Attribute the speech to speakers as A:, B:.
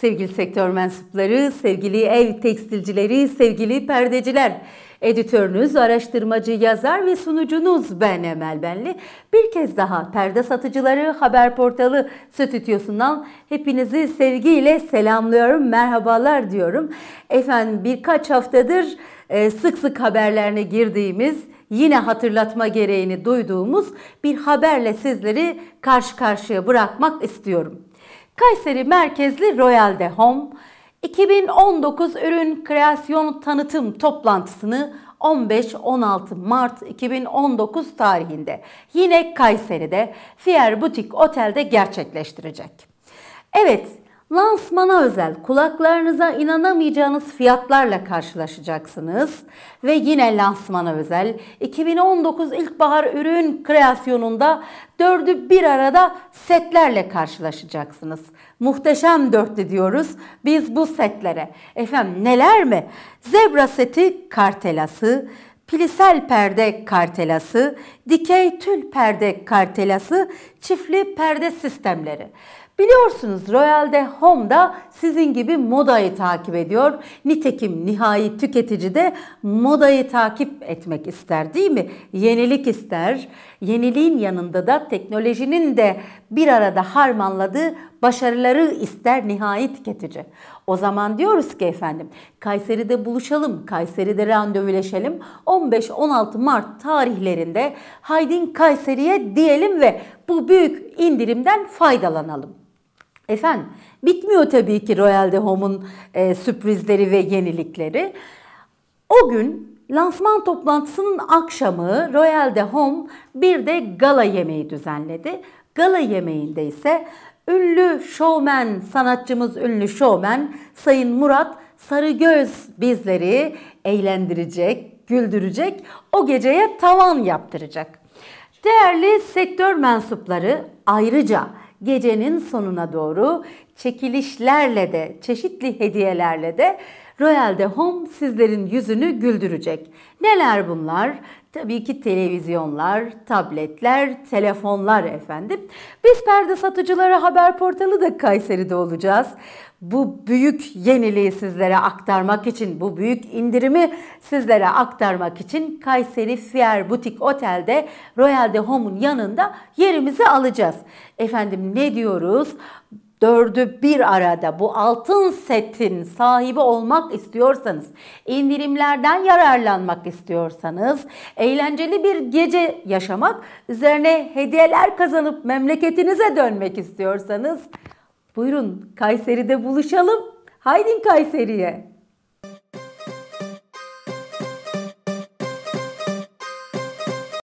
A: Sevgili sektör mensupları, sevgili ev tekstilcileri, sevgili perdeciler, editörünüz, araştırmacı, yazar ve sunucunuz ben Emel Benli. Bir kez daha Perde Satıcıları Haber Portalı stüdyosundan hepinizi sevgiyle selamlıyorum, merhabalar diyorum. Efendim birkaç haftadır e, sık sık haberlerine girdiğimiz yine hatırlatma gereğini duyduğumuz bir haberle sizleri karşı karşıya bırakmak istiyorum. Kayseri merkezli Royal De Home 2019 ürün kreasyon tanıtım toplantısını 15-16 Mart 2019 tarihinde yine Kayseri'de Fier Butik Otel'de gerçekleştirecek. Evet, Lansmana özel kulaklarınıza inanamayacağınız fiyatlarla karşılaşacaksınız. Ve yine lansmana özel 2019 ilkbahar ürün kreasyonunda dördü bir arada setlerle karşılaşacaksınız. Muhteşem dörtlü diyoruz biz bu setlere. Efendim neler mi? Zebra seti kartelası, plisel perde kartelası, dikey tül perde kartelası, çiftli perde sistemleri. Biliyorsunuz Royal'de da sizin gibi modayı takip ediyor. Nitekim nihai tüketici de modayı takip etmek ister değil mi? Yenilik ister. Yeniliğin yanında da teknolojinin de bir arada harmanladığı başarıları ister nihai tüketici. O zaman diyoruz ki efendim Kayseri'de buluşalım, Kayseri'de randevuleşelim. 15-16 Mart tarihlerinde Haydin Kayseri'ye diyelim ve bu büyük indirimden faydalanalım. Efendim bitmiyor tabii ki Royal Home'un e, sürprizleri ve yenilikleri. O gün lansman toplantısının akşamı Royal de Home bir de gala yemeği düzenledi. Gala yemeğinde ise ünlü şovmen, sanatçımız ünlü şovmen Sayın Murat Sarıgöz bizleri eğlendirecek, güldürecek, o geceye tavan yaptıracak. Değerli sektör mensupları ayrıca gecenin sonuna doğru çekilişlerle de çeşitli hediyelerle de Royal De Home sizlerin yüzünü güldürecek. Neler bunlar? Tabii ki televizyonlar, tabletler, telefonlar efendim. Biz perde satıcılara haber portalı da Kayseri'de olacağız. Bu büyük yeniliği sizlere aktarmak için, bu büyük indirimi sizlere aktarmak için Kayseri Fiyer Butik Otel'de Royal de Home'un yanında yerimizi alacağız. Efendim ne diyoruz? dördü bir arada bu altın setin sahibi olmak istiyorsanız, indirimlerden yararlanmak istiyorsanız, eğlenceli bir gece yaşamak, üzerine hediyeler kazanıp memleketinize dönmek istiyorsanız buyurun Kayseri'de buluşalım. Haydin Kayseri'ye.